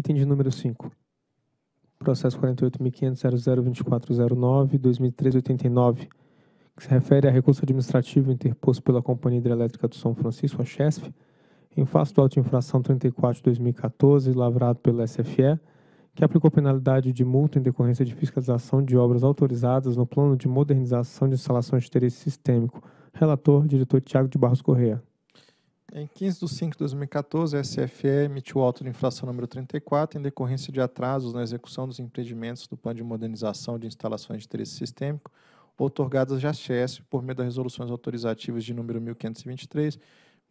Item de número 5. Processo 48.500.002409-2013-89, que se refere a recurso administrativo interposto pela Companhia Hidrelétrica do São Francisco, a CHESF, em face do auto infração 34 2014, lavrado pela SFE, que aplicou penalidade de multa em decorrência de fiscalização de obras autorizadas no plano de modernização de instalações de interesse sistêmico. Relator, diretor Tiago de Barros Correia. Em 15 de 5 de 2014, a SFE emitiu o auto de inflação número 34 em decorrência de atrasos na execução dos empreendimentos do plano de modernização de instalações de interesse sistêmico outorgadas à JACHESP por meio das resoluções autorizativas de número 1523,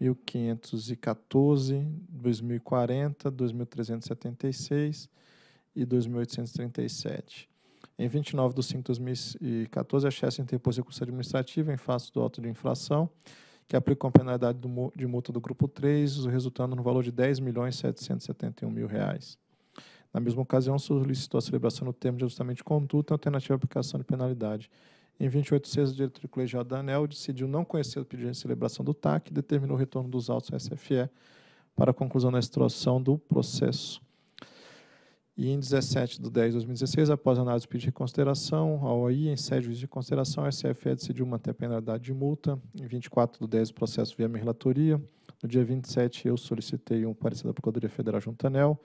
1514, 2040, 2376 e 2837. Em 29 de 5 de 2014, a JACHESP interpôs recurso administrativo em face do auto de inflação que aplicam a penalidade de multa do grupo 3, resultando no valor de R$ 10.771.000. Na mesma ocasião, solicitou a celebração do termo de ajustamento de conduta alternativa à aplicação de penalidade. Em 28 sexta, o diretor colegiado da ANEL decidiu não conhecer o pedido de celebração do TAC e determinou o retorno dos autos à SFE para a conclusão da instrução do processo. E em 17 de 10 de 2016, após a análise do pedido de reconsideração, a OI, em sede de juízo consideração, a SFE decidiu manter a penalidade de multa. Em 24 de 10 do processo via minha relatoria. No dia 27, eu solicitei um parecer da Procuradoria Federal junto à ANEL.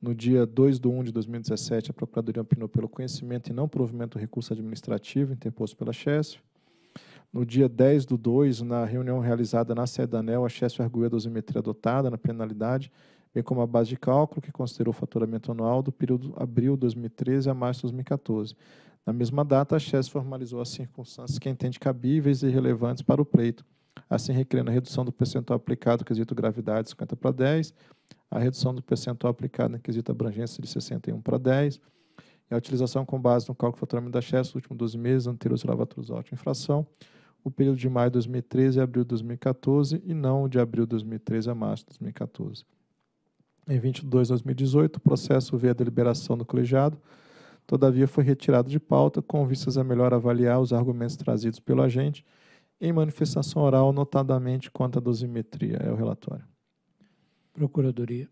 No dia 2 de 1 de 2017, a Procuradoria opinou pelo conhecimento e não provimento do recurso administrativo interposto pela CHESF. No dia 10 de 2, na reunião realizada na sede da ANEL, a CHESF arguiu a dosimetria adotada na penalidade como a base de cálculo que considerou o faturamento anual do período abril de 2013 a março de 2014. Na mesma data, a Chess formalizou as circunstâncias que entende cabíveis e relevantes para o pleito, assim requerendo a redução do percentual aplicado no quesito gravidade de 50 para 10, a redução do percentual aplicado no quesito abrangência de 61 para 10, e a utilização com base no cálculo faturamento da Chess nos últimos 12 meses anteriores à lavaturas de infração, o período de maio de 2013 a abril de 2014 e não de abril de 2013 a março de 2014. Em 22 de 2018, o processo veio à deliberação do colegiado, todavia foi retirado de pauta com vistas a melhor avaliar os argumentos trazidos pelo agente em manifestação oral, notadamente quanto à dosimetria. É o relatório. Procuradoria.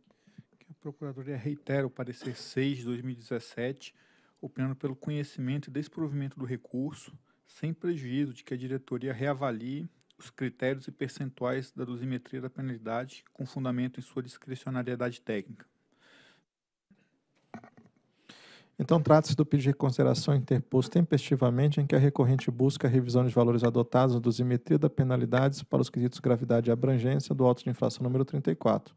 A Procuradoria reitera o parecer 6 de 2017, opinando pelo conhecimento e desprovimento do recurso, sem prejuízo de que a diretoria reavalie os critérios e percentuais da dosimetria da penalidade com fundamento em sua discricionariedade técnica. Então, trata-se do pedido de reconsideração interposto tempestivamente em que a recorrente busca a revisão de valores adotados na dosimetria da penalidades para os quesitos gravidade e abrangência do auto de infração número 34.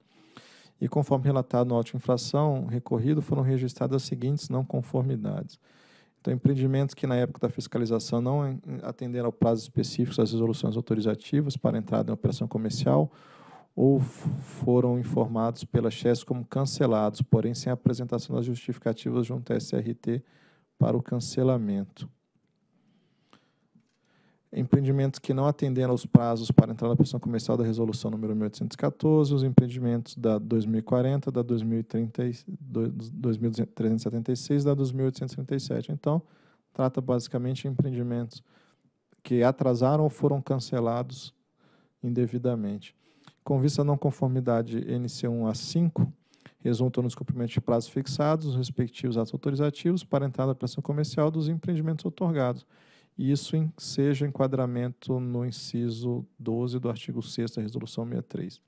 E conforme relatado no auto de infração recorrido, foram registradas as seguintes não conformidades. Então, empreendimentos que na época da fiscalização não atenderam ao prazo específico das resoluções autorizativas para entrada em operação comercial ou foram informados pela CHES como cancelados, porém sem apresentação das justificativas junto à SRT para o cancelamento empreendimentos que não atenderam aos prazos para entrar na pressão comercial da resolução número 1814, os empreendimentos da 2040, da 2030, 2376, da 2837. Então, trata basicamente de empreendimentos que atrasaram ou foram cancelados indevidamente. Com vista à não conformidade NC1 a 5, resultam no descumprimento de prazos fixados, os respectivos atos autorizativos para entrada da pressão comercial dos empreendimentos otorgados e isso em, seja enquadramento no inciso 12 do artigo 6 da Resolução 63.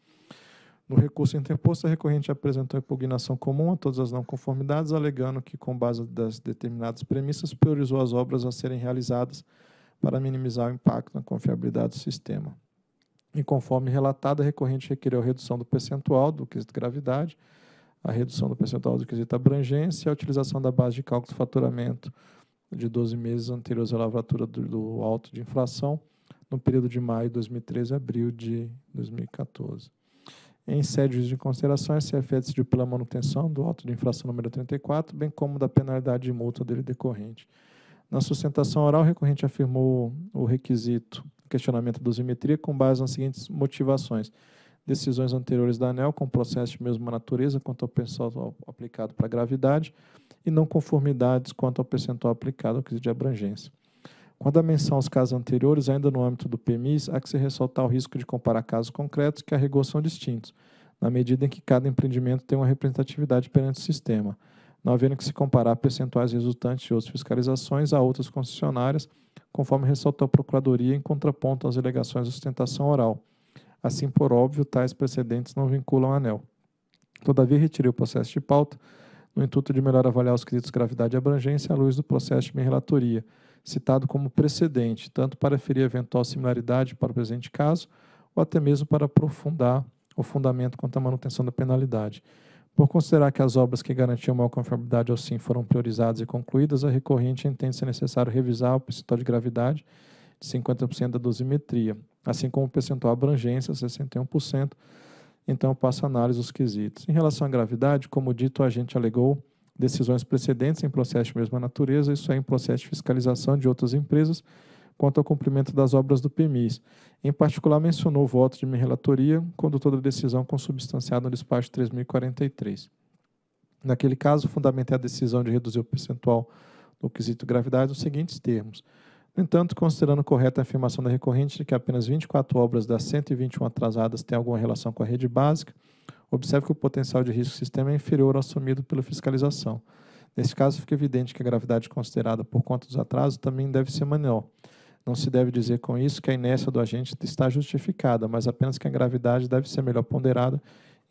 No recurso interposto, a recorrente apresentou impugnação comum a todas as não conformidades, alegando que, com base das determinadas premissas, priorizou as obras a serem realizadas para minimizar o impacto na confiabilidade do sistema. E conforme relatado, a recorrente requereu a redução do percentual do quesito gravidade, a redução do percentual do quesito abrangência, e a utilização da base de cálculo do faturamento de 12 meses anteriores à lavratura do, do alto de inflação, no período de maio de 2013 a abril de 2014. Em sede de consideração, a se decidiu pela manutenção do auto de inflação número 34, bem como da penalidade de multa dele decorrente. Na sustentação oral, o recorrente afirmou o requisito questionamento da dosimetria com base nas seguintes motivações decisões anteriores da ANEL com processo de mesma natureza quanto ao percentual aplicado para a gravidade e não conformidades quanto ao percentual aplicado ao quesito de abrangência. Quando a menção aos casos anteriores, ainda no âmbito do PMIS, há que se ressaltar o risco de comparar casos concretos que a rigor são distintos, na medida em que cada empreendimento tem uma representatividade perante o sistema, não havendo que se comparar percentuais resultantes de outras fiscalizações a outras concessionárias, conforme ressaltou a Procuradoria em contraponto às alegações de sustentação oral, Assim, por óbvio, tais precedentes não vinculam a ANEL. Todavia, retirei o processo de pauta no intuito de melhor avaliar os quesitos gravidade e abrangência à luz do processo de minha relatoria, citado como precedente, tanto para ferir eventual similaridade para o presente caso, ou até mesmo para aprofundar o fundamento quanto à manutenção da penalidade. Por considerar que as obras que garantiam maior conformidade ao SIM foram priorizadas e concluídas, a recorrente entende ser necessário revisar o percentual de gravidade 50% da dosimetria, assim como o percentual abrangência, 61%. Então, passo a análise dos quesitos. Em relação à gravidade, como dito, a gente alegou decisões precedentes em processo de mesma natureza, isso é em processo de fiscalização de outras empresas, quanto ao cumprimento das obras do PMIS. Em particular, mencionou o voto de minha relatoria, condutor da decisão consubstanciada no despacho 3043. Naquele caso, fundamentei a decisão de reduzir o percentual do quesito gravidade nos seguintes termos. No entanto, considerando correta a afirmação da recorrente de que apenas 24 obras das 121 atrasadas têm alguma relação com a rede básica, observe que o potencial de risco sistêmico sistema é inferior ao assumido pela fiscalização. Nesse caso, fica evidente que a gravidade considerada por conta dos atrasos também deve ser menor. Não se deve dizer com isso que a inércia do agente está justificada, mas apenas que a gravidade deve ser melhor ponderada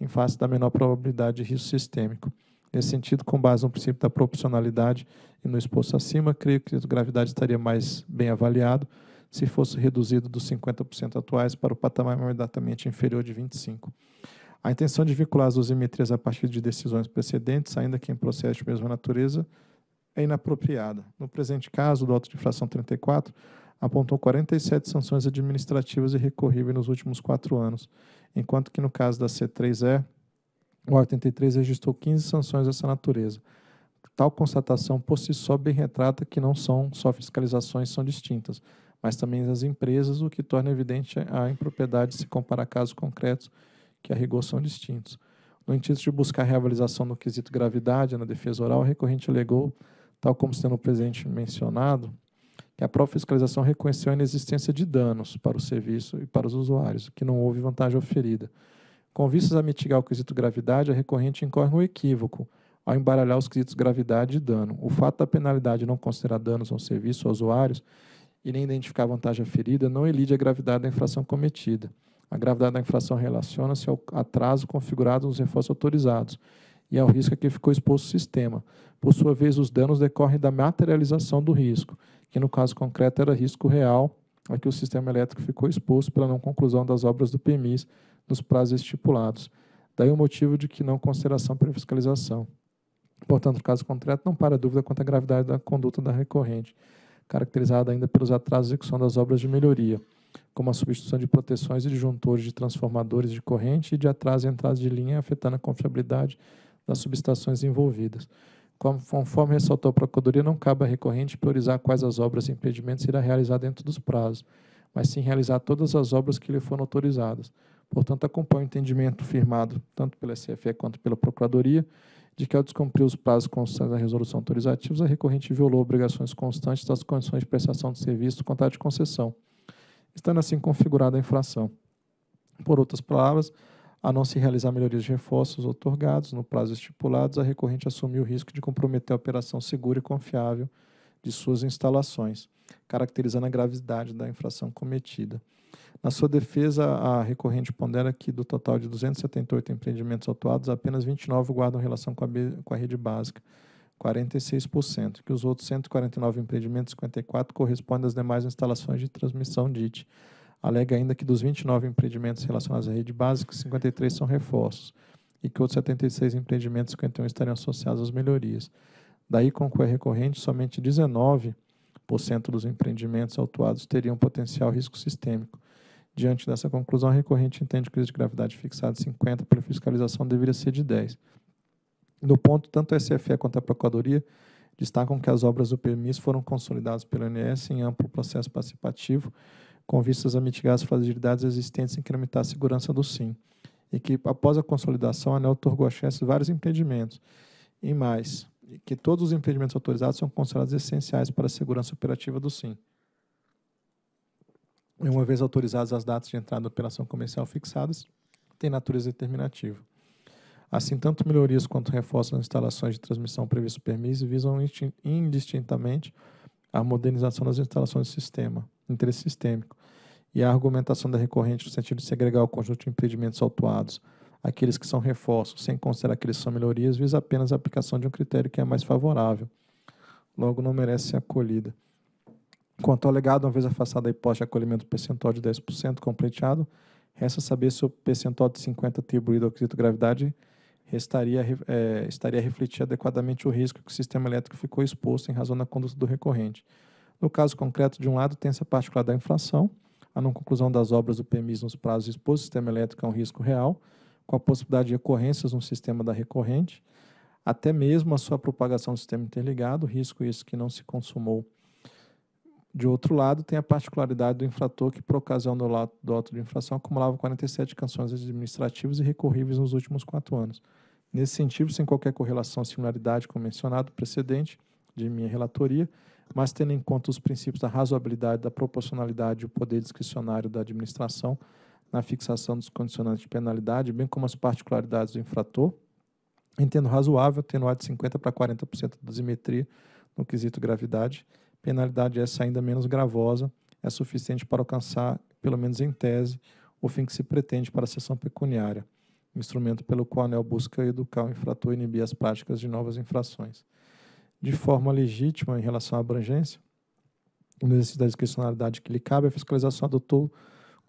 em face da menor probabilidade de risco sistêmico. Nesse sentido, com base no princípio da proporcionalidade e no exposto acima, creio que a gravidade estaria mais bem avaliado se fosse reduzido dos 50% atuais para o patamar imediatamente inferior de 25%. A intenção de vincular as dosimetrias a partir de decisões precedentes, ainda que em processo de mesma natureza, é inapropriada. No presente caso, do auto de infração 34, apontou 47 sanções administrativas e recorríveis nos últimos quatro anos, enquanto que no caso da C3E, o 83 registrou 15 sanções dessa natureza. Tal constatação por si só bem retrata que não são só fiscalizações, são distintas, mas também as empresas, o que torna evidente a impropriedade se comparar casos concretos que a rigor são distintos. No intuito de buscar reavaliação no quesito gravidade na defesa oral, o recorrente alegou, tal como sendo presente mencionado, que a própria fiscalização reconheceu a inexistência de danos para o serviço e para os usuários, que não houve vantagem oferida com vistas a mitigar o quesito gravidade, a recorrente incorre um equívoco ao embaralhar os quesitos gravidade e dano. O fato da penalidade não considerar danos a um serviço ou usuários e nem identificar a vantagem aferida não elide a gravidade da infração cometida. A gravidade da infração relaciona-se ao atraso configurado nos reforços autorizados e ao risco a que ficou exposto o sistema. Por sua vez, os danos decorrem da materialização do risco, que no caso concreto era risco real a que o sistema elétrico ficou exposto pela não conclusão das obras do PMIS nos prazos estipulados. Daí o motivo de que não consideração para fiscalização. Portanto, caso concreto, não para dúvida quanto à gravidade da conduta da recorrente, caracterizada ainda pelos atrasos de execução das obras de melhoria, como a substituição de proteções e disjuntores de transformadores de corrente e de atraso em entradas de linha, afetando a confiabilidade das subestações envolvidas. Conforme ressaltou a Procuradoria, não cabe à recorrente priorizar quais as obras e impedimentos irá realizar dentro dos prazos, mas sim realizar todas as obras que lhe foram autorizadas, Portanto, acompanha o entendimento firmado tanto pela SFE quanto pela Procuradoria de que, ao descumprir os prazos constantes da resolução autorizativa, a recorrente violou obrigações constantes das condições de prestação de serviço do contrato de concessão, estando assim configurada a infração. Por outras palavras, a não se realizar melhorias de reforços otorgados no prazo estipulado, a recorrente assumiu o risco de comprometer a operação segura e confiável de suas instalações, caracterizando a gravidade da infração cometida. Na sua defesa, a recorrente pondera que do total de 278 empreendimentos atuados, apenas 29 guardam relação com a, com a rede básica, 46%, que os outros 149 empreendimentos, 54 correspondem às demais instalações de transmissão DIT. Alega ainda que dos 29 empreendimentos relacionados à rede básica, 53 são reforços e que outros 76 empreendimentos, 51 estariam associados às melhorias. Daí a recorrente somente 19 20% dos empreendimentos autuados teriam potencial risco sistêmico. Diante dessa conclusão, a recorrente entende que o risco de gravidade fixado em 50 pela fiscalização deveria ser de 10. No ponto, tanto a SFE quanto a Procuradoria destacam que as obras do PMIS foram consolidadas pelo ANS em amplo processo participativo, com vistas a mitigar as fragilidades existentes e incrementar a segurança do SIM, e que, após a consolidação, a ANEL otorgou a chance vários empreendimentos. Em mais, que todos os empreendimentos autorizados são considerados essenciais para a segurança operativa do SIM. E uma vez autorizadas as datas de entrada da operação comercial fixadas, tem natureza determinativa. Assim, tanto melhorias quanto reforços nas instalações de transmissão previsto permiso visam indistintamente a modernização das instalações de sistema, interesse sistêmico, e a argumentação da recorrente no sentido de segregar o conjunto de empreendimentos autuados aqueles que são reforços, sem considerar aqueles que são melhorias, visa apenas a aplicação de um critério que é mais favorável. Logo, não merece ser acolhida. Quanto ao legado, uma vez afastada a hipótese de acolhimento percentual de 10% completeado, resta saber se o percentual de 50% atribuído ao quesito gravidade restaria, é, estaria a refletir adequadamente o risco que o sistema elétrico ficou exposto em razão da conduta do recorrente. No caso concreto, de um lado, tem particular da inflação, a não conclusão das obras do PMIS nos prazos expostos, o sistema elétrico a é um risco real, com a possibilidade de recorrências no sistema da recorrente, até mesmo a sua propagação no sistema interligado, risco isso que não se consumou. De outro lado, tem a particularidade do infrator que, por ocasião do, do auto de infração, acumulava 47 canções administrativas e recorríveis nos últimos quatro anos. Nesse sentido, sem qualquer correlação ou similaridade com o mencionado precedente de minha relatoria, mas tendo em conta os princípios da razoabilidade, da proporcionalidade e o poder discricionário da administração, na fixação dos condicionantes de penalidade, bem como as particularidades do infrator, entendo razoável atenuar de 50% para 40% da dosimetria no quesito gravidade. Penalidade essa ainda menos gravosa é suficiente para alcançar, pelo menos em tese, o fim que se pretende para a sessão pecuniária, instrumento pelo qual a ANEL busca educar o infrator e inibir as práticas de novas infrações. De forma legítima em relação à abrangência, no exercício da discricionalidade que lhe cabe, a fiscalização adotou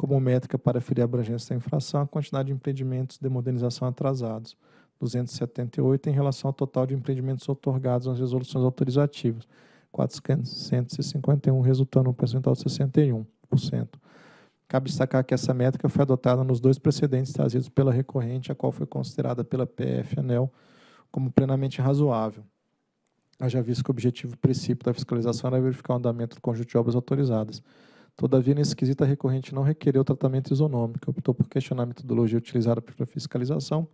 como métrica para ferir a abrangência da infração a quantidade de empreendimentos de modernização atrasados, 278 em relação ao total de empreendimentos otorgados nas resoluções autorizativas, 451, resultando um percentual de 61%. Cabe destacar que essa métrica foi adotada nos dois precedentes trazidos pela recorrente, a qual foi considerada pela PF ANEL como plenamente razoável. Haja visto que o objetivo princípio da fiscalização era verificar o andamento do conjunto de obras autorizadas. Todavia, nesse quesito, a recorrente não requereu tratamento isonômico, optou por questionar a metodologia utilizada para fiscalização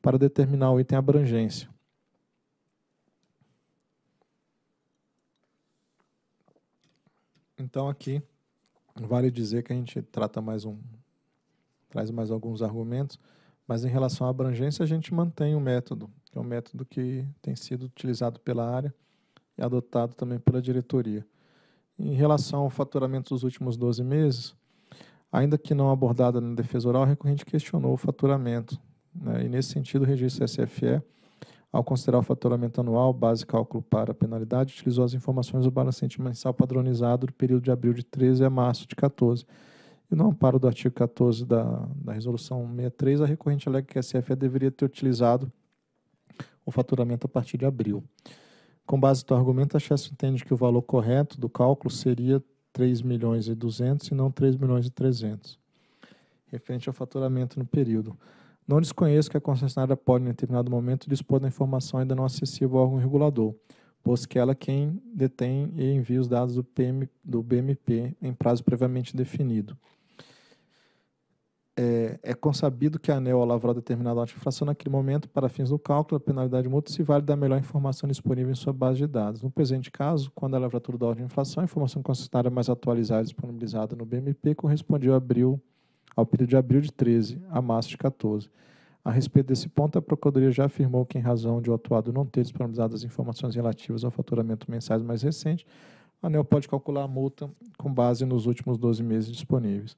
para determinar o item abrangência. Então, aqui, vale dizer que a gente trata mais um, traz mais alguns argumentos, mas em relação à abrangência, a gente mantém o método, que é um método que tem sido utilizado pela área e adotado também pela diretoria. Em relação ao faturamento dos últimos 12 meses, ainda que não abordada na defesa oral, o recorrente questionou o faturamento. Né? E, nesse sentido, o registro SFE, ao considerar o faturamento anual, base cálculo para a penalidade, utilizou as informações do balancete mensal padronizado do período de abril de 13 a março de 14. E no amparo do artigo 14 da, da Resolução 63, a recorrente alega que a SFE deveria ter utilizado o faturamento a partir de abril com base no teu argumento, a Chess entende que o valor correto do cálculo seria 3 milhões e 200 e não 3 milhões e 300, referente ao faturamento no período. Não desconheço que a concessionária pode, em determinado momento, dispor da informação ainda não acessível ao órgão regulador, pois que ela é quem detém e envia os dados do, PM, do BMP em prazo previamente definido é, é consabido que a ANEL, ao lavrar determinada infração naquele momento, para fins do cálculo da penalidade multa se vale da melhor informação disponível em sua base de dados. No presente caso, quando a lavratura da ordem de inflação, a informação constitucionária mais atualizada e disponibilizada no BMP correspondeu a abril, ao período de abril de 13 a março de 14. A respeito desse ponto, a Procuradoria já afirmou que, em razão de o atuado não ter disponibilizado as informações relativas ao faturamento mensais mais recente, a ANEL pode calcular a multa com base nos últimos 12 meses disponíveis.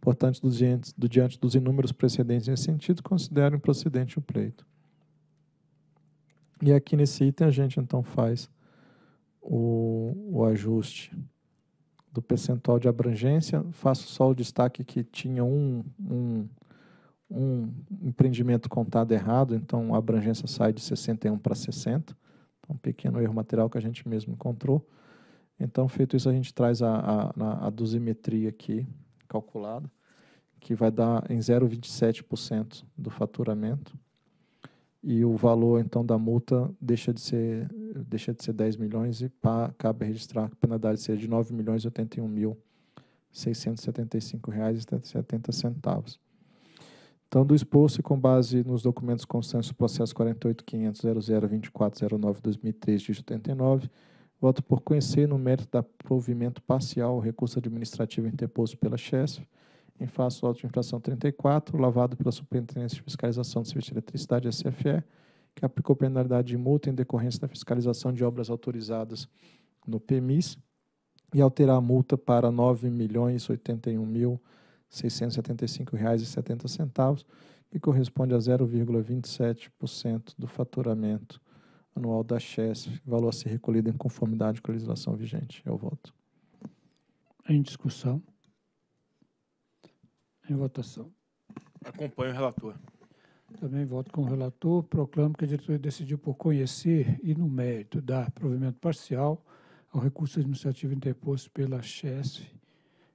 Portanto, do diante, do diante dos inúmeros precedentes nesse sentido, considero improcedente o pleito. E aqui nesse item a gente então faz o, o ajuste do percentual de abrangência. Faço só o destaque que tinha um, um, um empreendimento contado errado, então a abrangência sai de 61 para 60. Então, um pequeno erro material que a gente mesmo encontrou. Então, feito isso, a gente traz a, a, a dosimetria aqui calculada, que vai dar em 0,27% do faturamento. E o valor, então, da multa deixa de ser, deixa de ser 10 milhões e pá, cabe registrar que a penalidade seja de R$ 9 Então, do exposto e com base nos documentos constantes do processo 48.500.00.24.09.2003, dígito 89, Voto por conhecer, no mérito da provimento parcial, o recurso administrativo interposto pela CHESF, em face do auto de infração 34, lavado pela Superintendência de Fiscalização do Serviço de Eletricidade, SFE, que aplicou penalidade de multa em decorrência da fiscalização de obras autorizadas no PEMIS, e alterar a multa para R$ 9.081.675,70, que corresponde a 0,27% do faturamento anual da CHESF, valor a ser recolhido em conformidade com a legislação vigente. Eu voto. Em discussão. Em votação. Acompanho o relator. Também voto com o relator. Proclamo que a diretoria decidiu por conhecer e, no mérito, dar provimento parcial ao recurso administrativo interposto pela CHESF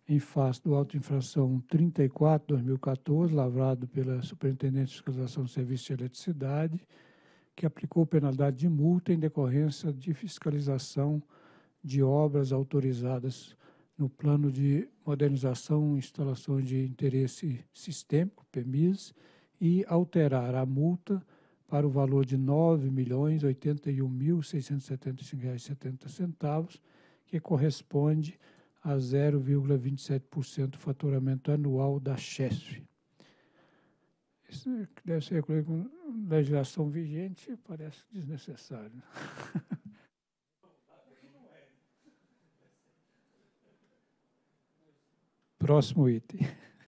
em face do auto infração 34-2014, lavrado pela Superintendente de Fiscalização do Serviço de Eletricidade, que aplicou penalidade de multa em decorrência de fiscalização de obras autorizadas no plano de modernização e instalações de interesse sistêmico, PEMIS, e alterar a multa para o valor de R$ 9.081.675,70, que corresponde a 0,27% do faturamento anual da Chesf que deve ser recolhido com legislação vigente, parece desnecessário. Próximo item.